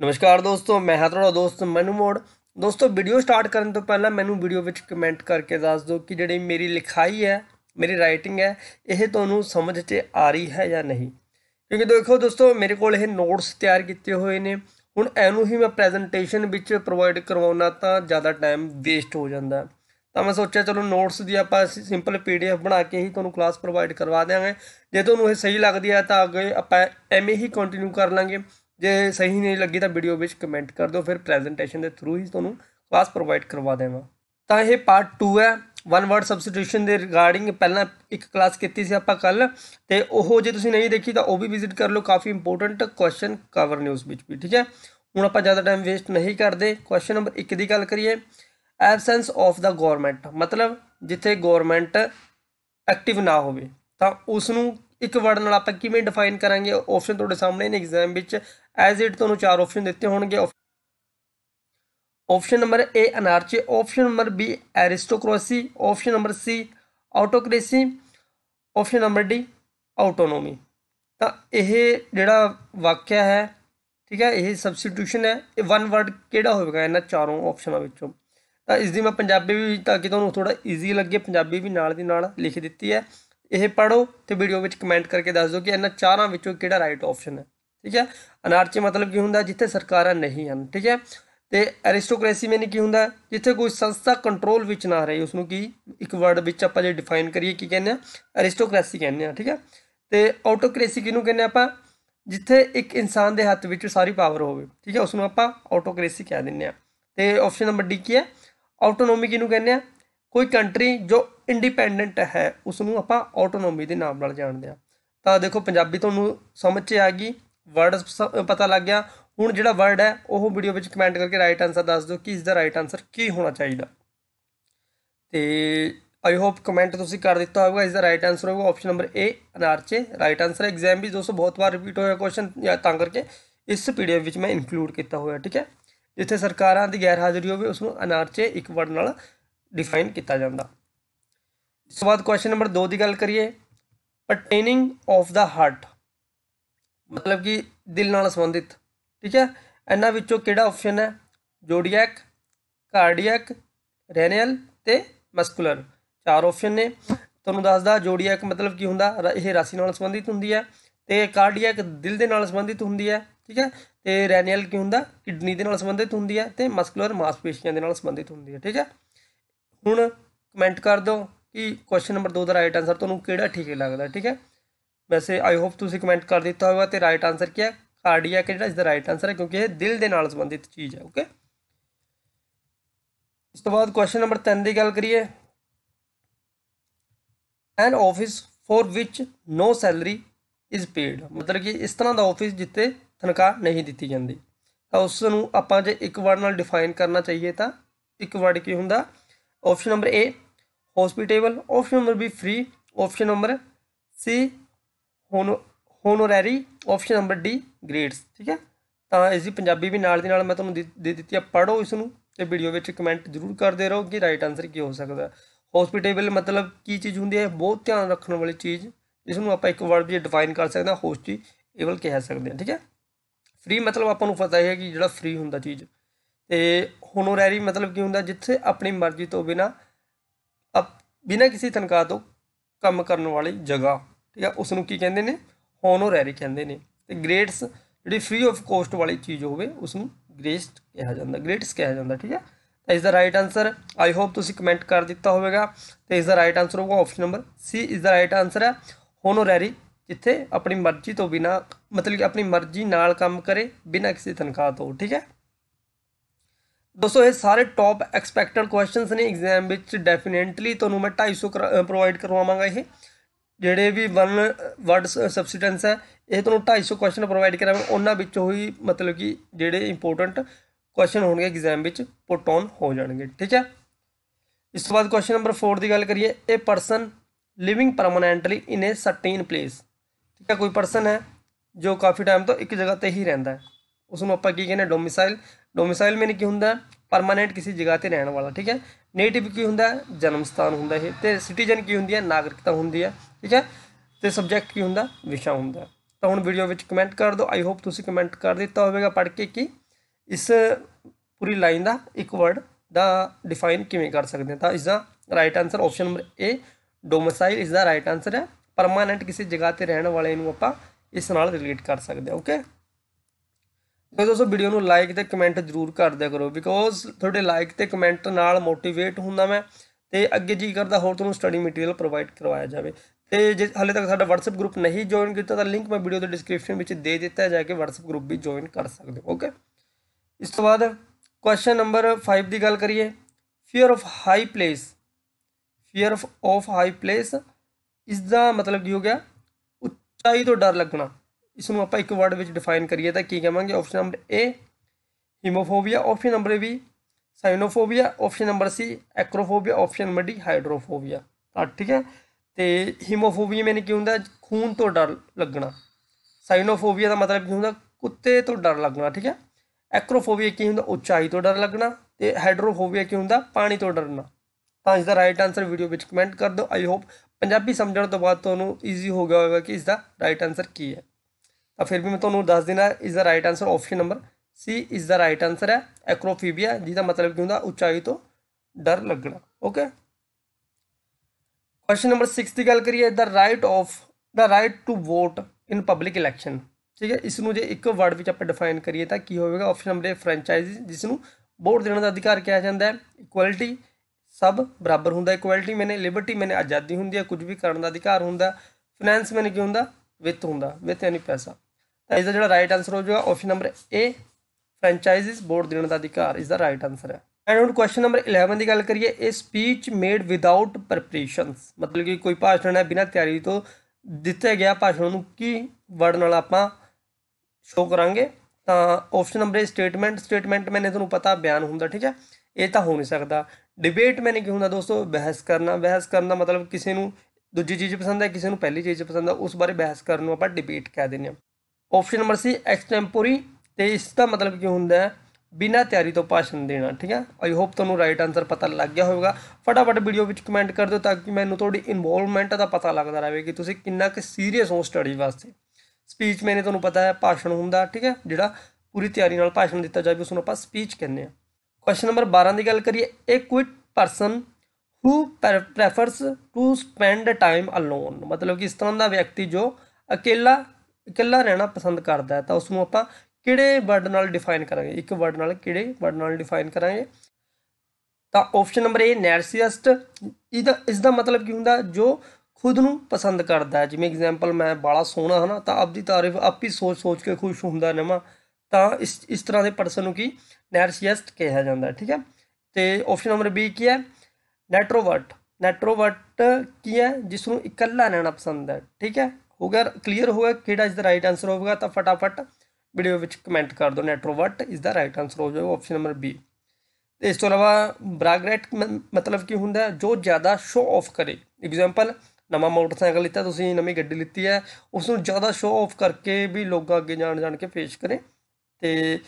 ਨਮਸਕਾਰ ਦੋਸਤੋ ਮੈਂ ਹਾਂ ਤੁਹਾਡਾ ਦੋਸਤ ਮਨੂ ਮੋੜ ਦੋਸਤੋ ਵੀਡੀਓ ਸਟਾਰਟ ਕਰਨ ਤੋਂ ਪਹਿਲਾਂ ਮੈਨੂੰ ਵੀਡੀਓ ਵਿੱਚ ਕਮੈਂਟ ਕਰਕੇ ਦੱਸ ਦਿਓ ਕਿ ਜਿਹੜੀ ਮੇਰੀ ਲਿਖਾਈ ਹੈ ਮੇਰੀ ਰਾਈਟਿੰਗ ਹੈ ਇਹ ਤੁਹਾਨੂੰ ਸਮਝ 'ਚ ਆ ਰਹੀ ਹੈ ਜਾਂ ਨਹੀਂ ਕਿਉਂਕਿ ਦੇਖੋ ਦੋਸਤੋ ਮੇਰੇ ਕੋਲ ਇਹ ਨੋਟਸ ਤਿਆਰ ਕੀਤੇ ਹੋਏ ਨੇ ਹੁਣ ਇਹਨੂੰ ਹੀ ਮੈਂ ਪ੍ਰੈਜੈਂਟੇਸ਼ਨ ਵਿੱਚ ਪ੍ਰੋਵਾਈਡ ਕਰਵਾਉਣਾ ਤਾਂ ਜ਼ਿਆਦਾ ਟਾਈਮ ਵੇਸਟ ਹੋ ਜਾਂਦਾ ਤਾਂ ਮੈਂ ਸੋਚਿਆ ਚਲੋ ਨੋਟਸ ਦੀ ਆਪਾਂ ਸਿੰਪਲ ਪੀਡੀਐਫ ਬਣਾ ਕੇ ਹੀ ਤੁਹਾਨੂੰ ਕਲਾਸ ਪ੍ਰੋਵਾਈਡ ਕਰਵਾ ਦਿਆਂਗੇ ਜੇ ਤੁਹਾਨੂੰ ਇਹ ਸਹੀ ਲੱਗਦੀ ਹੈ ਤਾਂ ਅੱਗੇ ਆਪਾਂ ਐਵੇਂ ਹੀ ਕੰਟੀਨਿਊ ਕਰ ਲਾਂਗੇ ਜੇ ਸਹੀ ਨਹੀਂ ਲੱਗੀ ਤਾਂ ਵੀਡੀਓ ਵਿੱਚ ਕਮੈਂਟ ਕਰ ਦਿਓ ਫਿਰ ਪ੍ਰੈਜੈਂਟੇਸ਼ਨ ਦੇ ਥਰੂ ਹੀ ਤੁਹਾਨੂੰ ਕਲਾਸ ਪ੍ਰੋਵਾਈਡ ਕਰਵਾ ਦੇਵਾਂ ਤਾਂ ਇਹ ਪਾਰਟ 2 ਹੈ ਵਨ ਵਰਡ ਸਬਸਟੀਟਿਊਸ਼ਨ ਦੇ ਰਿਗਾਰਡਿੰਗ ਪਹਿਲਾਂ ਇੱਕ ਕਲਾਸ ਕੀਤੀ ਸੀ ਆਪਾਂ ਕੱਲ ਤੇ ਉਹ ਜੇ ਤੁਸੀਂ ਨਹੀਂ ਦੇਖੀ ਤਾਂ ਉਹ ਵੀ ਵਿਜ਼ਿਟ ਕਰ ਲਓ ਕਾਫੀ ਇੰਪੋਰਟੈਂਟ ਕੁਐਸਚਨ ਕਵਰ ਨਿਊਜ਼ ਵਿੱਚ ਵੀ ਠੀਕ ਹੈ ਹੁਣ ਆਪਾਂ ਜ਼ਿਆਦਾ ਟਾਈਮ ਵੇਸਟ ਨਹੀਂ ਕਰਦੇ ਕੁਐਸਚਨ ਨੰਬਰ 1 ਦੀ ਗੱਲ ਕਰੀਏ ਐਬਸੈਂਸ ਆਫ ਦਾ ਗਵਰਨਮੈਂਟ ਮਤਲਬ ਜਿੱਥੇ ਗਵਰਨਮੈਂਟ ਐਕਟਿਵ ਨਾ ਹੋਵੇ ਤਾਂ ਉਸ ਨੂੰ ਇੱਕ ਵਰਡ ਨਾਲ ਆਪਾਂ ਕਿਵੇਂ ਡਿਫਾਈਨ ਕਰਾਂਗੇ ਆਪਸ਼ਨ ਤੁਹਾਡੇ ਸਾਹਮਣੇ ਨੇ ਐਗਜ਼ਾਮ ਵਿੱਚ ਐਜ਼ ਇਟ ਤੁਹਾਨੂੰ ਚਾਰ ਆਪਸ਼ਨ ਦਿੱਤੇ ਹੋਣਗੇ option number A anarchy option number B aristocracy option number C autocracy option number D autonomy ਤਾਂ ਇਹ ਜਿਹੜਾ ਵਾਕਿਆ ਹੈ ਠੀਕ ਹੈ ਇਹ ਸਬਸਟੀਟਿਊਸ਼ਨ ਹੈ ਇਹ ਵਨ ਵਰਡ ਕਿਹੜਾ ਹੋਵੇਗਾ ਇਹਨਾਂ ਚਾਰੋਂ ਆਪਸ਼ਨਾਂ ਵਿੱਚੋਂ ਤਾਂ ਇਸ ਦੀ ਮੈਂ ਪੰਜਾਬੀ ਵੀ ਤਾਂ ਕਿ ਤੁਹਾਨੂੰ ਥੋੜਾ ਈਜ਼ੀ ਲੱਗੇ ਪੰਜਾਬੀ ਵੀ ਨਾਲ ਦੀ ਨਾਲ ਲਿਖ ਦਿੱਤੀ ਹੈ ਇਹ ਪੜੋ ਤੇ ਵੀਡੀਓ ਵਿੱਚ ਕਮੈਂਟ ਕਰਕੇ ਦੱਸ ਦਿਓ ਕਿ ਇਹਨਾਂ ਚਾਰਾਂ ਵਿੱਚੋਂ ਕਿਹੜਾ ਰਾਈਟ ਆਪਸ਼ਨ ਹੈ ਠੀਕ ਹੈ ਅਨਾਰਚੀ ਮਤਲਬ ਕੀ ਹੁੰਦਾ ਜਿੱਥੇ ਸਰਕਾਰਾਂ ਨਹੀਂ ਹਨ ਠੀਕ ਹੈ ਤੇ ਅਰਿਸਟੋਕ੍ਰੇਸੀ ਮੈਨੇ ਕੀ ਹੁੰਦਾ ਜਿੱਥੇ ਕੋਈ ਸੰਸਥਾ ਕੰਟਰੋਲ ਵਿੱਚ ਨਾ ਰਹੇ ਉਸ ਨੂੰ ਕੀ ਇੱਕ ਵਰਡ ਵਿੱਚ ਆਪਾਂ ਜੇ ਡਿਫਾਈਨ ਕਰੀਏ ਕੀ ਕਹਿੰਦੇ ਆ ਅਰਿਸਟੋਕ੍ਰੇਸੀ ਕਹਿੰਦੇ ਆ ਠੀਕ ਹੈ ਤੇ ਆਟੋਕ੍ਰੇਸੀ ਕਿਹਨੂੰ ਕਹਿੰਦੇ ਆਪਾਂ ਜਿੱਥੇ ਇੱਕ ਇਨਸਾਨ ਦੇ ਹੱਥ ਵਿੱਚ ਸਾਰੀ ਪਾਵਰ ਹੋਵੇ ਠੀਕ ਹੈ ਉਸ ਨੂੰ ਆਪਾਂ ਆਟੋਕ੍ਰੇਸੀ ਕਹਿ ਦਿੰਦੇ ਆ ਤੇ ਆਪਸ਼ਨ ਨੰਬਰ ਡੀ ਕੀ ਹੈ ਆਟੋਨੋਮੀ ਕਿਹਨੂੰ ਕਹਿੰਦੇ ਆ ਕੋਈ ਕੰਟਰੀ ਜੋ ਇੰਡੀਪੈਂਡੈਂਟ ਹੈ ਉਸ ਨੂੰ ਆਪਾਂ ਆਟੋਨੋਮੀ ਦੇ ਨਾਮ ਨਾਲ ਜਾਣਦੇ ਆ ਤਾਂ ਦੇਖੋ ਪੰਜਾਬੀ ਤੁਹਾਨੂੰ ਸਮਝ 'ਚ ਆ ਗਈ ਵਰਡ ਪਤਾ ਲੱਗ ਗਿਆ ਹੁਣ ਜਿਹੜਾ ਵਰਡ ਹੈ ਉਹ ਵੀਡੀਓ ਵਿੱਚ ਕਮੈਂਟ ਕਰਕੇ ਰਾਈਟ ਆਨਸਰ ਦੱਸ ਦਿਓ ਕਿ ਇਸ ਦਾ ਰਾਈਟ ਆਨਸਰ ਕੀ ਹੋਣਾ ਚਾਹੀਦਾ ਤੇ ਆਈ ਹੋਪ ਕਮੈਂਟ ਤੁਸੀਂ ਕਰ ਦਿੱਤਾ ਹੋਵੇਗਾ ਇਸ ਦਾ ਰਾਈਟ ਆਨਸਰ ਹੋਗਾ option number A anarchy right answer exam ਵੀ ਦੋਸਤੋ ਬਹੁਤ ਵਾਰ ਰਿਪੀਟ ਹੋਇਆ ਕੁਐਸਚਨ ਜਾਂ ਤਾਂ ਕਰਕੇ ਇਸ ਪੀਡੀਐਫ ਵਿੱਚ ਮੈਂ ਇਨਕਲੂਡ ਕੀਤਾ ਹੋਇਆ ਠੀਕ ਹੈ ਜਿੱਥੇ ਸਰਕਾਰਾਂ ਦੀ ਗੈਰ ਹਾਜ਼ਰੀ ਹੋਵੇ ਉਸ ਨੂੰ ਅਨਾਰਚੇ ਇੱਕ ਵਰਡ ਨਾਲ ਡਿਫਾਈਨ ਕੀਤਾ ਜਾਂਦਾ ਇਸ ਤੋਂ ਬਾਅਦ ਕੁਐਸਚਨ ਨੰਬਰ 2 ਦੀ ਗੱਲ ਕਰੀਏ ਪਰਟੇਨਿੰਗ ਆਫ ਦਾ ਹਾਰਟ ਮਤਲਬ ਕਿ ਦਿਲ ਨਾਲ ਸੰਬੰਧਿਤ ਠੀਕ ਹੈ ਇਹਨਾਂ ਵਿੱਚੋਂ ਕਿਹੜਾ ਆਪਸ਼ਨ ਹੈ ਜੋਡੀਐਕ ਕਾਰਡੀਅਕ ਰੈਨਲ ਤੇ ਮਸਕੂਲਰ ਚਾਰ ਆਪਸ਼ਨ ਨੇ ਤੁਹਾਨੂੰ ਦੱਸਦਾ ਜੋਡੀਐਕ ਮਤਲਬ ਕੀ ਹੁੰਦਾ ਇਹ ਰਾਸ਼ੀ ਨਾਲ ਸੰਬੰਧਿਤ ਹੁੰਦੀ ਹੈ ਤੇ ਕਾਰਡੀਅਕ ਦਿਲ ਦੇ ਨਾਲ ਸੰਬੰਧਿਤ ਹੁੰਦੀ ਹੈ ਠੀਕ ਹੈ ਤੇ ਰੈਨਲ ਕੀ ਹੁੰਦਾ ਕਿਡਨੀ ਦੇ ਨਾਲ ਸੰਬੰਧਿਤ ਹੁੰਦੀ ਹੈ ਤੇ ਮਸਕੂਲਰ ਮਾਸਪੇਸ਼ੀਆਂ ਦੇ ਨਾਲ ਸੰਬੰਧਿਤ ਹੁੰਦੀ ਹੈ ਠੀਕ ਹੈ ਹੁਣ ਕਮੈਂਟ ਕਰ ਦਿਓ ਕਿ ਕੁਐਸਚਨ ਨੰਬਰ 2 ਦਾ ਰਾਈਟ ਆਨਸਰ ਤੁਹਾਨੂੰ ਕਿਹੜਾ ਠੀਕ ਲੱਗਦਾ ਠੀਕ ਹੈ ਵੈਸੇ ਆਈ ਹੋਪ ਤੁਸੀਂ ਕਮੈਂਟ ਕਰ ਦਿੱਤਾ ਹੋਵੇਗਾ ਤੇ ਰਾਈਟ ਆਨਸਰ ਕੀ ਹੈ ਕਿ ਜਿਹੜਾ ਇਸ ਦਾ ਰਾਈਟ ਆਨਸਰ ਹੈ ਕਿਉਂਕਿ ਇਹ ਦਿਲ ਦੇ ਨਾਲ ਸੰਬੰਧਿਤ ਚੀਜ਼ ਹੈ ਓਕੇ ਇਸ ਤੋਂ ਬਾਅਦ ਕੁਐਸਚਨ ਨੰਬਰ 3 ਦੀ ਗੱਲ ਕਰੀਏ an office for which no salary is paid ਮਤਲਬ ਕਿ ਇਸ ਤਰ੍ਹਾਂ ਦਾ ਆਫਿਸ ਜਿੱਤੇ ਤਨਖਾਹ ਨਹੀਂ ਦਿੱਤੀ ਜਾਂਦੀ ਤਾਂ ਉਸ ਨੂੰ ਆਪਾਂ ਜੇ ਇੱਕ ਵਰਡ ਨਾਲ ਡਿਫਾਈਨ ਕਰਨਾ ਚਾਹੀਏ ਤਾਂ ਇੱਕ ਵਰਡ ਕੀ ਹੁੰਦਾ option number A hospitable option number B free option number C honorary option number D grades ਠੀਕ ਹੈ ਤਾਂ ਇਸ ਦੀ ਪੰਜਾਬੀ ਵੀ ਨਾਲ ਦੀ ਨਾਲ ਮੈਂ ਤੁਹਾਨੂੰ ਦੇ ਦਿੱਤੀ ਆ ਪੜੋ ਇਸ ਨੂੰ ਤੇ ਵੀਡੀਓ ਵਿੱਚ ਕਮੈਂਟ ਜ਼ਰੂਰ ਕਰਦੇ ਰਹੋ ਕਿ ਰਾਈਟ ਆਨਸਰ ਕੀ ਹੋ ਸਕਦਾ ਹਸਪੀਟੇਬਲ ਮਤਲਬ ਕੀ ਚੀਜ਼ ਹੁੰਦੀ ਹੈ ਬਹੁਤ ਧਿਆਨ ਰੱਖਣ ਵਾਲੀ ਚੀਜ਼ ਇਸ ਨੂੰ ਆਪਾਂ ਇੱਕ ਵਰਡ ਵਿੱਚ ਡਿਫਾਈਨ ਕਰ ਸਕਦੇ ਹਾਂ ਹੋਸਟੀਏਬਲ ਕਹਿ ਸਕਦੇ ਹਾਂ ਠੀਕ ਹੈ ਫ੍ਰੀ ਮਤਲਬ ਆਪਾਂ ਨੂੰ ਪਤਾ ਹੈ ਕਿ ਜਿਹੜਾ ਫ੍ਰੀ ਹੁੰਦਾ ਚੀਜ਼ ਤੇ ਹੋਨੋਰੈਰੀ ਮਤਲਬ ਕੀ ਹੁੰਦਾ ਜਿੱਥੇ ਆਪਣੀ ਮਰਜ਼ੀ ਤੋਂ ਬਿਨਾ ਬਿਨਾ ਕਿਸੇ ਤਨਖਾਹ ਤੋਂ ਕੰਮ ਕਰਨ ਵਾਲੀ ਜਗ੍ਹਾ ਠੀਕ ਆ ਉਸ ਨੂੰ ਕੀ ਕਹਿੰਦੇ ਨੇ ਹੋਨੋਰੈਰੀ ਕਹਿੰਦੇ ਨੇ ਤੇ ਗ੍ਰੇਡਸ ਜਿਹੜੀ ਫ੍ਰੀ ਆਫ ਕੋਸਟ ਵਾਲੀ ਚੀਜ਼ ਹੋਵੇ ਉਸ ਨੂੰ ਗ੍ਰੇਸਟ ਕਿਹਾ ਜਾਂਦਾ ਗ੍ਰੇਡਸ ਕਿਹਾ ਜਾਂਦਾ ਠੀਕ ਹੈ ਤਾਂ ਇਸ ਦਾ ਰਾਈਟ ਆਨਸਰ ਆਈ ਹੋਪ ਤੁਸੀਂ ਕਮੈਂਟ ਕਰ ਦਿੱਤਾ ਹੋਵੇਗਾ ਤੇ ਇਸ ਦਾ ਰਾਈਟ ਆਨਸਰ ਹੋਊਗਾ ਆਪਸ਼ਨ ਨੰਬਰ ਸੀ ਇਸ ਦਾ ਰਾਈਟ ਆਨਸਰ ਹੈ ਹੋਨੋਰੈਰੀ ਜਿੱਥੇ ਆਪਣੀ ਮਰਜ਼ੀ ਤੋਂ ਬਿਨਾ ਮਤਲਬ ਕਿ ਆਪਣੀ ਮਰਜ਼ੀ ਨਾਲ ਕੰਮ ਕਰੇ ਬਿਨਾ ਕਿਸੇ ਤਨਖਾਹ ਤੋਂ ਠੀਕ ਹੈ ਦੋਸਤੋ ਇਹ ਸਾਰੇ ਟੌਪ ਐਕਸਪੈਕਟਡ ਕੁਐਸਚਨਸ ਨੇ ਐਗਜ਼ਾਮ ਵਿੱਚ ਡੈਫੀਨਿਟਲੀ ਤੁਹਾਨੂੰ ਮੈਂ 250 ਪ੍ਰੋਵਾਈਡ ਕਰਵਾਵਾਂਗਾ ਇਹ ਜਿਹੜੇ ਵੀ ਵਨ ਵਰਡ ਸਬਸਟੈਂਸ ਹੈ ਇਹ ਤੁਹਾਨੂੰ 250 ਕੁਐਸਚਨ ਪ੍ਰੋਵਾਈਡ ਕਰਾਂਗੇ ਉਹਨਾਂ ਵਿੱਚੋਂ ਹੀ ਮਤਲਬ ਕਿ ਜਿਹੜੇ ਇੰਪੋਰਟੈਂਟ ਕੁਐਸਚਨ ਹੋਣਗੇ ਐਗਜ਼ਾਮ ਵਿੱਚ ਪੁੱਟ ਆਨ ਹੋ ਜਾਣਗੇ ਠੀਕ ਹੈ ਇਸ ਤੋਂ ਬਾਅਦ ਕੁਐਸਚਨ ਨੰਬਰ 4 ਦੀ ਗੱਲ ਕਰੀਏ ਇਹ person living permanently in a certain place ਠੀਕ ਹੈ ਕੋਈ ਪਰਸਨ ਹੈ ਜੋ ਕਾਫੀ ਟਾਈਮ ਤੋਂ ਇੱਕ ਜਗ੍ਹਾ ਤੇ ਹੀ ਰਹਿੰਦਾ ਹੈ ਉਸ ਨੂੰ ਆਪਾਂ ਕੀ ਕਹਿੰਦੇ ਡੋਮਿਸਾਈਲ ਡੋਮਿਸਾਈਲ ਮੈਨੇ ਕੀ ਹੁੰਦਾ ਪਰਮਾਨੈਂਟ ਕਿਸੇ ਜਗ੍ਹਾ ਤੇ ਰਹਿਣ ਵਾਲਾ ਠੀਕ ਹੈ ਨੇਟਿਵ ਕੀ ਹੁੰਦਾ ਜਨਮ ਸਥਾਨ ਹੁੰਦਾ ਇਹ ਤੇ ਸਿਟੀਜ਼ਨ ਕੀ ਹੁੰਦੀ ਹੈ ਨਾਗਰਿਕਤਾ ਹੁੰਦੀ ਹੈ ਠੀਕ ਹੈ ਤੇ ਸਬਜੈਕਟ ਕੀ ਹੁੰਦਾ ਵਿਸ਼ਾ ਹੁੰਦਾ ਤਾਂ ਹੁਣ ਵੀਡੀਓ ਵਿੱਚ ਕਮੈਂਟ ਕਰ ਦਿਓ ਆਈ ਹੋਪ ਤੁਸੀਂ ਕਮੈਂਟ ਕਰ ਦਿੱਤਾ ਹੋਵੇਗਾ ਪੜ੍ਹ ਕੇ ਕਿ ਇਸ ਪੂਰੀ ਲਾਈਨ ਦਾ ਇੱਕ ਵਰਡ ਦਾ ਡਿਫਾਈਨ ਕਿਵੇਂ ਕਰ ਸਕਦੇ ਹਾਂ ਤਾਂ ਇਸ ਦਾ right answer option number A domicile ਇਸ ਦਾ ਰਾਈਟ ਆਨਸਰ ਹੈ ਪਰਮਾਨੈਂਟ ਕਿਸੇ ਜਗ੍ਹਾ ਤੇ ਰਹਿਣ ਵਾਲੇ ਨੂੰ ਆਪਾਂ ਇਸ ਨਾਲ ਰਿਲੇਟ ਕਰ ਸਕਦੇ ਹਾਂ ਓਕੇ ਤੇ ਦੋਸਤੋ ਵੀਡੀਓ ਨੂੰ ਲਾਈਕ ਤੇ ਕਮੈਂਟ ਜ਼ਰੂਰ ਕਰ ਦਿਆ ਕਰੋ ਬਿਕੋਜ਼ ਤੁਹਾਡੇ ਲਾਈਕ ਤੇ ਕਮੈਂਟ ਨਾਲ ਮੋਟੀਵੇਟ ਹੁੰਦਾ ਮੈਂ ਤੇ ਅੱਗੇ ਜੀ ਕਰਦਾ ਹੋਰ ਤੁਹਾਨੂੰ ਸਟੱਡੀ ਮਟੀਰੀਅਲ ਪ੍ਰੋਵਾਈਡ ਕਰਵਾਇਆ ਜਾਵੇ ਤੇ ਜੇ ਹਾਲੇ ਤੱਕ ਸਾਡਾ WhatsApp ਗਰੁੱਪ ਨਹੀਂ ਜੁਆਇਨ ਕੀਤਾ ਤਾਂ ਲਿੰਕ ਮੈਂ ਵੀਡੀਓ ਦੇ ਡਿਸਕ੍ਰਿਪਸ਼ਨ ਵਿੱਚ ਦੇ ਦਿੱਤਾ ਹੈ ਜਾ ਕੇ WhatsApp ਗਰੁੱਪ ਵੀ ਜੁਆਇਨ ਕਰ ਸਕਦੇ ਹੋ ਓਕੇ ਇਸ ਤੋਂ ਬਾਅਦ ਕੁਐਸਚਨ ਨੰਬਰ 5 ਦੀ ਗੱਲ ਕਰੀਏ fear of high place fear of high place ਇਸ ਦਾ ਮਤਲਬ ਕੀ ਹੋ ਗਿਆ ਉੱਚਾਈ ਤੋਂ ਡਰ ਲੱਗਣਾ ਇਸ ਨੂੰ ਆਪਾਂ ਇੱਕ ਵਰਡ ਵਿੱਚ ਡਿਫਾਈਨ ਕਰੀਏ ਤਾਂ ਕੀ ਕਹਾਂਗੇ option number A hemophobia option number B cynophobia option number C acrophobia option number D hydrophobia ਤਾਂ ਠੀਕ ਹੈ ਤੇ ਹਿਮੋਫੋਬੀਆ ਮੈਨੇ ਕੀ ਹੁੰਦਾ ਖੂਨ ਤੋਂ ਡਰ ਲੱਗਣਾ ਸਾਈਨੋਫੋਬੀਆ ਦਾ ਮਤਲਬ ਕੀ ਹੁੰਦਾ ਕੁੱਤੇ ਤੋਂ ਡਰ ਲੱਗਣਾ ਠੀਕ ਹੈ ਐਕਰੋਫੋਬੀਆ ਕੀ ਹੁੰਦਾ ਉਚਾਈ ਤੋਂ ਡਰ ਲੱਗਣਾ ਤੇ ਹਾਈਡਰੋਫੋਬੀਆ ਕੀ ਹੁੰਦਾ ਪਾਣੀ ਤੋਂ ਡਰਨਾ ਤਾਂ ਇਸ ਦਾ ਰਾਈਟ ਆਨਸਰ ਵੀਡੀਓ ਵਿੱਚ ਕਮੈਂਟ ਕਰ ਦਿਓ ਆਈ ਹੋਪ ਪੰਜਾਬੀ ਸਮਝਣ ਤੋਂ ਬਾਅਦ ਤੁਹਾਨੂੰ ਈਜ਼ੀ ਹੋ ਗਿਆ ਹੋਵੇਗਾ ਕਿ ਇਸ ਦਾ ਰਾਈਟ ਆਨਸਰ ਕੀ ਹੈ ਤਾਂ ਫਿਰ ਵੀ ਮੈਂ ਤੁਹਾਨੂੰ ਦੱਸ ਦੇਣਾ ਇਸ ਦਾ right answer option number C ਇਸ ਦਾ ਰਾਈਟ ਆਨਸਰ ਹੈ ਐਕਰੋਫੀਬੀਆ ਜਿਹਦਾ ਮਤਲਬ ਕੀ ਹੁੰਦਾ ਉਚਾਈ ਤੋਂ ਡਰ ਲੱਗਣਾ ਓਕੇ ਕੁਐਸਚਨ ਨੰਬਰ 6 ਦੀ ਗੱਲ ਕਰੀਏ the right of the right to vote in public election ਠੀਕ ਹੈ ਇਸ ਨੂੰ ਜੇ ਇੱਕ ਵਰਡ ਵਿੱਚ ਆਪਾਂ ਡਿਫਾਈਨ ਕਰੀਏ ਤਾਂ ਕੀ ਹੋਵੇਗਾ ਆਪਸ਼ਨ ਨੰਬਰ ਏ ਫਰੈਂਚਾਈਜ਼ ਜਿਸ ਨੂੰ ਵੋਟ ਦੇਣ ਦਾ ਅਧਿਕਾਰ ਕਿਹਾ ਜਾਂਦਾ ਹੈ ਇਕੁਐਲਿਟੀ ਸਭ ਬਰਾਬਰ ਹੁੰਦਾ ਇਕੁਐਲਿਟੀ ਮੈਨੇ ਲਿਬਰਟੀ ਮੈਨੇ ਆਜ਼ਾਦੀ ਹੁੰਦੀ ਹੈ ਕੁਝ ਵੀ ਕਰਨ ਦਾ ਅਧਿਕਾਰ ਹੁੰਦਾ ਫਾਈਨੈਂਸ ਮੈਨੇ ਕੀ ਹੁੰਦਾ ਵਿੱਤ ਹੁੰਦਾ ਵਿੱਤ ਯਾਨੀ ਪੈਸਾ ਤਾਂ ਇਸ ਦਾ ਜਿਹੜਾ ਰਾਈਟ ਆਨਸਰ ਹੋ ਜਾਊਗਾ ਆਪਸ਼ਨ ਨੰਬਰ ਏ ਫਰੈਂਚਾਈਜ਼ਸ ਬੋਰਡ ਦੇਣ ਦਾ ਅਧਿਕਾਰ ਇਸ ਦਾ ਰਾਈਟ ਆਨਸਰ ਹੈ ਐਂਡ ਹੁਣ ਕੁਐਸਚਨ ਨੰਬਰ 11 ਦੀ ਗੱਲ ਕਰੀਏ ਇਹ ਸਪੀਚ ਮੇਡ ਵਿਦਆਊਟ ਪ੍ਰੈਪਰੇਸ਼ਨਸ ਮਤਲਬ ਕਿ ਕੋਈ ਭਾਸ਼ਣ ਹੈ ਬਿਨਾਂ ਤਿਆਰੀ ਤੋਂ ਦਿੱਤੇ ਗਿਆ ਭਾਸ਼ਣ ਨੂੰ ਕੀ ਵਰਡ ਨਾਲ ਆਪਾਂ ਸ਼ੋ ਕਰਾਂਗੇ ਤਾਂ option number A statement statement ਮੈਨੇ ਤੁਹਾਨੂੰ ਪਤਾ ਬਿਆਨ ਹੁੰਦਾ ਠੀਕ ਹੈ ਇਹ ਤਾਂ ਹੋ ਨਹੀਂ ਸਕਦਾ ਡਿਬੇਟ ਮੈਨੇ ਕੀ ਹੁੰਦਾ ਦੋਸਤੋ ਬਹਿਸ ਕਰਨਾ ਬਹਿਸ ਕਰਨ ਦਾ ਮਤਲਬ ਕਿਸੇ ਨੂੰ ਦੂਜੀ ਚੀਜ਼ ਪਸੰਦ ਹੈ ਕਿਸੇ ਨੂੰ ਪਹਿਲੀ ਚੀਜ਼ ਪਸੰਦ ਹੈ ਉਸ ਬਾਰੇ ਬਹਿਸ ਕਰਨ ਨੂੰ ਆਪਾਂ ਡਿਬੇਟ ਕਹਿ ਦਿੰਦੇ ਹਾਂ ਆਪਸ਼ਨ ਨੰਬਰ ਸੀ ਐਕਸਟੈਂਪੋਰੀ ਤੇ ਇਸ ਦਾ ਮਤਲਬ ਕੀ ਹੁੰਦਾ ਹੈ ਬਿਨਾਂ ਤਿਆਰੀ ਤੋਂ ਭਾਸ਼ਣ ਦੇਣਾ ਠੀਕ ਹੈ ਆਈ ਹੋਪ ਤੁਹਾਨੂੰ ਰਾਈਟ ਆਨਸਰ ਪਤਾ ਲੱਗ ਗਿਆ ਹੋਵੇਗਾ ਫਟਾਫਟ ਵੀਡੀਓ ਵਿੱਚ ਕਮੈਂਟ ਕਰ ਦਿਓ ਤਾਂ ਕਿ ਮੈਨੂੰ ਤੁਹਾਡੀ ਇਨਵੋਲਵਮੈਂਟ ਦਾ ਪਤਾ ਲੱਗਦਾ ਰਹੇ ਕਿ ਤੁਸੀਂ ਕਿੰਨਾ ਕਿ ਸੀਰੀਅਸ ਹੋ ਸਟੱਡੀ ਵਾਸਤੇ ਸਪੀਚ ਮੈਨੇ ਤੁਹਾਨੂੰ ਪਤਾ ਹੈ ਭਾਸ਼ਣ ਹੁੰਦਾ ਠੀਕ ਹੈ ਜਿਹੜਾ ਪੂਰੀ ਤਿਆਰੀ ਨਾਲ ਭਾਸ਼ਣ ਦਿੱਤਾ ਜਾਵੇ ਉਸ ਨੂੰ ਆਪਾਂ ਸਪੀਚ ਕਹਿੰਦੇ ਆ ਕੁਐਸਚਨ ਨੰਬਰ 12 ਦੀ ਗੱਲ ਕਰੀਏ ਇੱਕ quiet person who prefers to spend time alone ਮਤਲਬ ਕਿ ਇਸ ਤਰ੍ਹਾਂ ਦਾ ਵਿਅਕਤੀ ਜੋ ਇਕੱਲਾ ਇਕੱਲਾ ਰਹਿਣਾ ਪਸੰਦ ਕਰਦਾ ਤਾਂ ਉਸ ਨੂੰ ਆਪਾਂ ਕਿਹੜੇ ਵਰਡ ਨਾਲ ਡਿਫਾਈਨ ਕਰਾਂਗੇ ਇੱਕ ਵਰਡ ਨਾਲ ਕਿਹੜੇ ਵਰਡ ਨਾਲ ਡਿਫਾਈਨ ਕਰਾਂਗੇ ਤਾਂ ਆਪਸ਼ਨ ਨੰਬਰ A ਨੈਰਸਿਸਟ ਇਹਦਾ ਇਸ ਦਾ ਮਤਲਬ ਕੀ ਹੁੰਦਾ ਜੋ ਖੁਦ ਨੂੰ ਪਸੰਦ ਕਰਦਾ ਹੈ ਜਿਵੇਂ ਐਗਜ਼ਾਮਪਲ ਮੈਂ ਬਾਲਾ ਸੋਹਣਾ ਹਨਾ ਤਾਂ ਆਪਦੀ ਤਾਰੀਫ ਆਪ ਹੀ ਸੋਚ ਸੋਚ ਕੇ ਖੁਸ਼ ਹੁੰਦਾ ਨਮਾ ਤਾਂ ਇਸ ਇਸ ਤਰ੍ਹਾਂ ਦੇ ਪਰਸਨ ਨੂੰ ਕੀ ਨੈਰਸਿਸਟ ਕਿਹਾ ਜਾਂਦਾ ਠੀਕ ਹੈ ਤੇ ਆਪਸ਼ਨ ਨੰਬਰ B ਕੀ ਹੈ ਨੈਟਰੋਵਰਟ ਨੈਟਰੋਵਰਟ ਕੀ ਹੈ ਜਿਸ ਨੂੰ ਇਕੱਲਾ ਰਹਿਣਾ ਪਸੰਦ ਹੈ ਠੀਕ ਹੈ ਹੋ ਗਿਆ ਕਲੀਅਰ ਹੋ ਗਿਆ ਕਿਹੜਾ ਇਸ ਦਾ ਰਾਈਟ ਆਨਸਰ ਹੋਵੇਗਾ ਤਾਂ ਫਟਾਫਟ ਵੀਡੀਓ ਵਿੱਚ ਕਮੈਂਟ ਕਰ ਦਿਓ ਨੈਟਰੋਵਟ ਇਸ ਦਾ ਰਾਈਟ ਆਨਸਰ ਹੋ ਜਾਏਗਾ ਆਪਸ਼ਨ ਨੰਬਰ ਬੀ ਇਸ ਤੋਂ ਇਲਾਵਾ ਬ੍ਰਾਗਰੇਟ ਮਤਲਬ ਕੀ ਹੁੰਦਾ ਜੋ ਜ਼ਿਆਦਾ ਸ਼ੋਅ ਆਫ ਕਰੇ ਐਗਜ਼ਾਮਪਲ ਨਵਾਂ ਮੋਟਰਸਾਈਕਲ ਲਿੱਤਾ ਤੁਸੀਂ ਨਵੀਂ ਗੱਡੀ ਲਿੱਤੀ ਹੈ ਉਸ ਨੂੰ ਜ਼ਿਆਦਾ ਸ਼ੋਅ ਆਫ ਕਰਕੇ ਵੀ ਲੋਕਾਂ ਅੱਗੇ ਜਾਣ ਜਾਣ ਕੇ ਪੇਸ਼ ਕਰੇ ਤੇ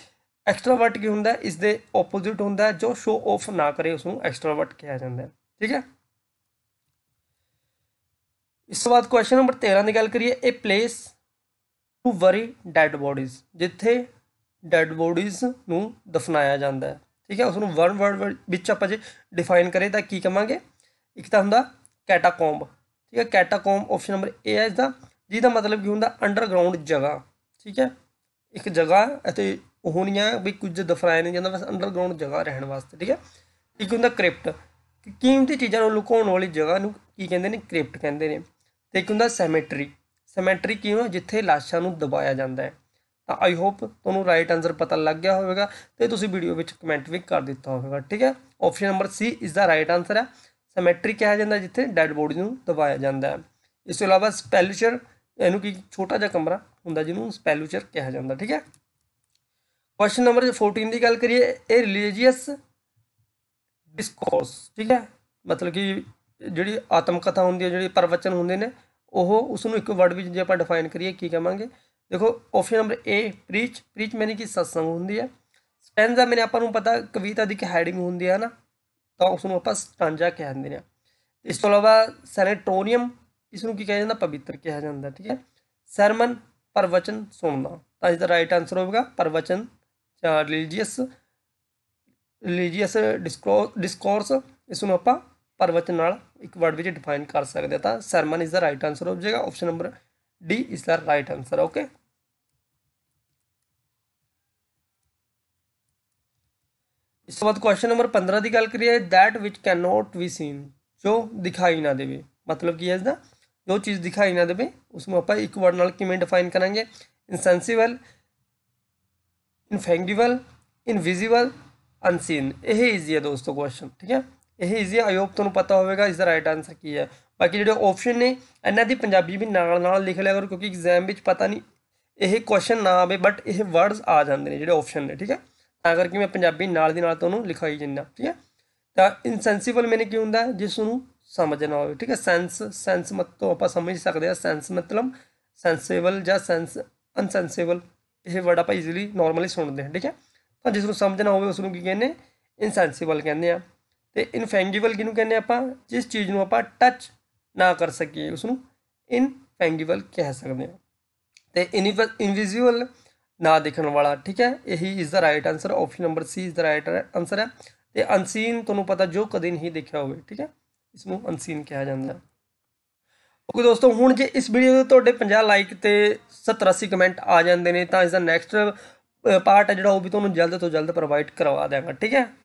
ਐਕਸਟਰਾਵਰਟ ਕੀ ਹੁੰਦਾ ਇਸ ਦੇ ਆਪੋਜ਼ਿਟ ਹੁੰਦਾ ਜੋ ਸ਼ੋਅ ਆਫ ਨਾ ਕਰੇ ਉਸ ਨੂੰ ਐਕਸਟਰਾਵਰਟ ਕਿਹਾ ਜਾਂਦਾ ਠੀਕ ਹੈ ਇਸ ਤੋਂ ਬਾਅਦ ਕੁਐਸਚਨ ਨੰਬਰ 13 ਦੀ ਗੱਲ ਕਰੀਏ ਇਹ place to bury dead bodies ਜਿੱਥੇ ਡੈਡ ਬੋਡੀਜ਼ ਨੂੰ ਦਫਨਾਇਆ ਜਾਂਦਾ ਹੈ ਠੀਕ ਹੈ ਉਸ ਨੂੰ ਵਰਡ ਵਰਡ ਵਿੱਚ ਆਪਾਂ ਜੇ ਡਿਫਾਈਨ ਕਰੇ ਤਾਂ ਕੀ ਕਹਾਂਗੇ ਇੱਕ ਤਾਂ ਹੁੰਦਾ ਕੈਟਾਕੋਂਬ ਠੀਕ ਹੈ ਕੈਟਾਕੋਂਬ ਆਪਸ਼ਨ ਨੰਬਰ ਏ ਹੈ ਇਸ ਦਾ ਜਿਹਦਾ ਮਤਲਬ ਕੀ ਹੁੰਦਾ ਅੰਡਰਗਰਾਉਂਡ ਜਗ੍ਹਾ ਠੀਕ ਹੈ ਇੱਕ ਜਗ੍ਹਾ ਅਤੇ ਉਹ ਨਹੀਂ ਆ ਵੀ ਕੁਝ ਦਫਰਾਇਆ ਨਹੀਂ ਜਾਂਦਾ ਬਸ ਅੰਡਰਗਰਾਉਂਡ ਜਗ੍ਹਾ ਰਹਿਣ ਵਾਸਤੇ ਠੀਕ ਹੈ ਇੱਕ ਹੁੰਦਾ ਕ੍ਰਿਪਟ ਕੀਮਤੀ ਚੀਜ਼ਾਂ ਨੂੰ ਲੁਕਾਉਣ ਵਾਲੀ ਜਗ੍ਹਾ ਨੂੰ ਕੀ ਕਹਿੰਦੇ ਨੇ ਕ੍ਰਿਪਟ ਕਹਿੰਦੇ ਨੇ ਤੇ ਇੱਕ ਹੁੰਦਾ ਸੈਮੇਟਰੀ ਸੈਮੇਟਰੀ ਕਿਉਂ ਜਿੱਥੇ ਲਾਸ਼ਾਂ ਨੂੰ ਦਬਾਇਆ ਜਾਂਦਾ ਹੈ ਤਾਂ ਆਈ ਹੋਪ ਤੁਹਾਨੂੰ ਰਾਈਟ ਆਨਸਰ ਪਤਾ ਲੱਗ ਗਿਆ ਹੋਵੇਗਾ ਤੇ ਤੁਸੀਂ ਵੀਡੀਓ ਵਿੱਚ ਕਮੈਂਟ ਵੀ ਕਰ ਦਿੱਤਾ ਹੋਵੇਗਾ ਠੀਕ ਹੈ option number C is the right answer ਹੈ ਸੈਮੈਟਰੀ ਕਿਹਾ ਜਾਂਦਾ ਜਿੱਥੇ ਡੈੱਡ ਬੋਡੀ ਨੂੰ ਦਬਾਇਆ ਜਾਂਦਾ ਹੈ ਇਸ ਤੋਂ ਇਲਾਵਾ ਸਪੈਲੂਚਰ ਇਹਨੂੰ ਕੀ ਛੋਟਾ ਜਿਹਾ ਕਮਰਾ ਹੁੰਦਾ ਜਿਹਨੂੰ ਸਪੈਲੂਚਰ ਕਿਹਾ ਜਾਂਦਾ ਠੀਕ ਹੈ ਕੁਐਸਚਨ ਨੰਬਰ 14 ਦੀ ਗੱਲ ਕਰੀਏ ਇਹ ਰਿਲੀਜੀਅਸ ਡਿਸਕੋਰਸ ਠੀਕ ਹੈ ਮਤਲਬ ਕਿ ਜਿਹੜੀ ਆਤਮ ਕਥਾ ਹੁੰਦੀ ਹੈ ਜਿਹੜੇ ਪਰਵਚਨ ਹੁੰਦੇ ਨੇ ਉਹ ਉਸ ਨੂੰ ਇੱਕ ਵਰਡ ਵਿੱਚ ਜੇ ਆਪਾਂ ਡਿਫਾਈਨ ਕਰੀਏ ਕੀ ਕਹਾਂਗੇ ਦੇਖੋ option number A preach preach ਮੈਨੇ ਕੀ ਸਤਸੰਗ ਹੁੰਦੀ ਹੈ ਸਟੈਂਜ਼ਾ ਮੈਨੇ ਆਪਾਂ ਨੂੰ ਪਤਾ ਕਵਿਤਾ ਦੀ ਇੱਕ ਹੈਡਿੰਗ ਹੁੰਦੀ ਹੈ ਨਾ ਤਾਂ ਉਸ ਨੂੰ ਆਪਾਂ ਸਟਾਂਜਾ ਕਹਿੰਦੇ ਨੇ ਇਸ ਤੋਂ ਇਲਾਵਾ ਸੈਨੇਟੋਰੀਅਮ ਇਸ ਨੂੰ ਕੀ ਕਿਹਾ ਜਾਂਦਾ ਪਵਿੱਤਰ ਕਿਹਾ ਜਾਂਦਾ ਠੀਕ ਹੈ ਸਰਮਨ ਪਰਵਚਨ ਸੁਣਨਾ ਤਾਂ ਇਸ ਦਾ ਰਾਈਟ ਆਨਸਰ ਹੋਵੇਗਾ ਪਰਵਚਨ ਚਾਰ ਰਿਲੀਜੀਅਸ ਰਿਲੀਜੀਅਸ ਡਿਸਕੋਰਸ ਇਸ ਨੂੰ ਆਪਾਂ ਪਰ ਨਾਲ ਇੱਕ ਵਰਡ ਵਿੱਚ ਡਿਫਾਈਨ ਕਰ ਸਕਦੇ ਆ ਤਾਂ sermon is the right answer ਹੋ ਜਾਏਗਾ option number D is the right answer okay ਇਸ ਤੋਂ ਬਾਅਦ ਕੁਐਸਚਨ ਨੰਬਰ 15 ਦੀ ਗੱਲ ਕਰੀਏ that which can not be seen ਜੋ ਦਿਖਾਈ ਨਾ ਦੇਵੇ ਮਤਲਬ ਕੀ ਹੈ ਇਸ ਦਾ ਜੋ ਚੀਜ਼ ਦਿਖਾਈ ਨਾ ਦੇਵੇ ਉਸ ਨੂੰ ਆਪਾਂ ਇੱਕ ਵਰਡ ਨਾਲ ਕਿਵੇਂ ਡਿਫਾਈਨ ਕਰਾਂਗੇ ਇਨਸੈਂਸੀਬਲ ਇਨਫੈਂਗੀਬਲ ਇਨਵਿਜ਼ੀਬਲ ਅਨਸੀਨ ਇਹ ਹੀ ਈਜ਼ੀ ਹੈ ਦੋਸਤੋ ਕੁਐਸਚਨ ਠੀਕ ਹੈ ਇਹ ਇਜ਼ੀ ਆਈ ਹੋਪ ਤੁਹਾਨੂੰ ਪਤਾ ਹੋਵੇਗਾ ਇਸ ਦਾ ਰਾਈਟ ਆਨਸਰ ਕੀ ਹੈ ਬਾਕੀ ਜਿਹੜੇ ਆਪਸ਼ਨ ਨੇ ਇਹਨਾਂ ਦੀ ਪੰਜਾਬੀ ਵੀ ਨਾਲ ਨਾਲ ਲਿਖ ਲਿਆ ਕਰੋ ਕਿਉਂਕਿ ਐਗਜ਼ਾਮ ਵਿੱਚ ਪਤਾ ਨਹੀਂ ਇਹ ਕੁਐਸਚਨ ਨਾ ਆਵੇ ਬਟ ਇਹ ਵਰਡਸ ਆ ਜਾਂਦੇ ਨੇ ਜਿਹੜੇ ਆਪਸ਼ਨ ਨੇ ਠੀਕ ਹੈ ਤਾਂ ਕਰਕੇ ਮੈਂ ਪੰਜਾਬੀ ਨਾਲ ਦੀ ਨਾਲ ਤੁਹਾਨੂੰ ਲਿਖਾਈ ਜਿੰਨਾ ਠੀਕ ਹੈ ਤਾਂ ਇਨਸੈਂਸੀਬਲ ਮੈਨੇ ਕੀ ਹੁੰਦਾ ਜਿਸ ਨੂੰ ਸਮਝਣਾ ਹੋਵੇ ਠੀਕ ਹੈ ਸੈਂਸ ਸੈਂਸ ਤੋਂ ਆਪਾਂ ਸਮਝ ਸਕਦੇ ਆ ਸੈਂਸ ਮਤਲਬ ਸੈਂਸੇਬਲ ਜਾਂ ਸੈਂਸ ਅਨਸੈਂਸੇਬਲ ਇਹ ਵਰਡ ਆਪਾਂ ਈਜ਼ੀਲੀ ਨਾਰਮਲੀ ਸੁਣਦੇ ਹਾਂ ਠੀਕ ਹੈ ਤਾਂ ਜਿਸ ਨੂੰ ਸਮਝਣਾ ਹੋਵੇ ਉਸ ਨੂੰ ਕੀ ਕਹਿੰਦੇ ਇਨਸੈਂਸੀਬਲ ਕਹਿੰਦੇ ਆ ਤੇ ਇਨਫੈਂਜੀਬਲ ਕਿਹਨੂੰ ਕਹਿੰਦੇ ਆਪਾਂ ਜਿਸ ਚੀਜ਼ ਨੂੰ ਆਪਾਂ ਟੱਚ ਨਾ ਕਰ ਸਕੀਏ ਉਸ ਨੂੰ ਇਨਫੈਂਜੀਬਲ ਕਹਿ ਸਕਦੇ ਹਾਂ ਤੇ ਇਨਵਿਜ਼ੀਬਲ ਨਾ ਦੇਖਣ ਵਾਲਾ ਠੀਕ ਹੈ ਇਹੀ is the right answer option number C is the right answer ਹੈ ਤੇ ਅਨਸੀਨ ਤੁਹਾਨੂੰ ਪਤਾ ਜੋ ਕਦੇ ਨਹੀਂ ਦੇਖਿਆ ਹੋਵੇ ਠੀਕ ਹੈ ਇਸ ਨੂੰ ਅਨਸੀਨ ਕਿਹਾ ਜਾਂਦਾ ਹੈ ਓਕੇ ਦੋਸਤੋ ਹੁਣ ਜੇ ਇਸ ਵੀਡੀਓ ਦੇ ਤੁਹਾਡੇ 50 ਲਾਈਕ ਤੇ 87 ਕਮੈਂਟ ਆ ਜਾਂਦੇ ਨੇ ਤਾਂ ਇਸ ਦਾ ਨੈਕਸਟ ਪਾਰਟ ਹੈ ਜਿਹੜਾ ਉਹ ਵੀ ਤੁਹਾਨੂੰ ਜਲਦ ਤੋਂ ਜਲਦ ਪ੍ਰੋਵਾਈਡ ਕਰਵਾ ਦਿਆਂਗਾ ਠੀਕ ਹੈ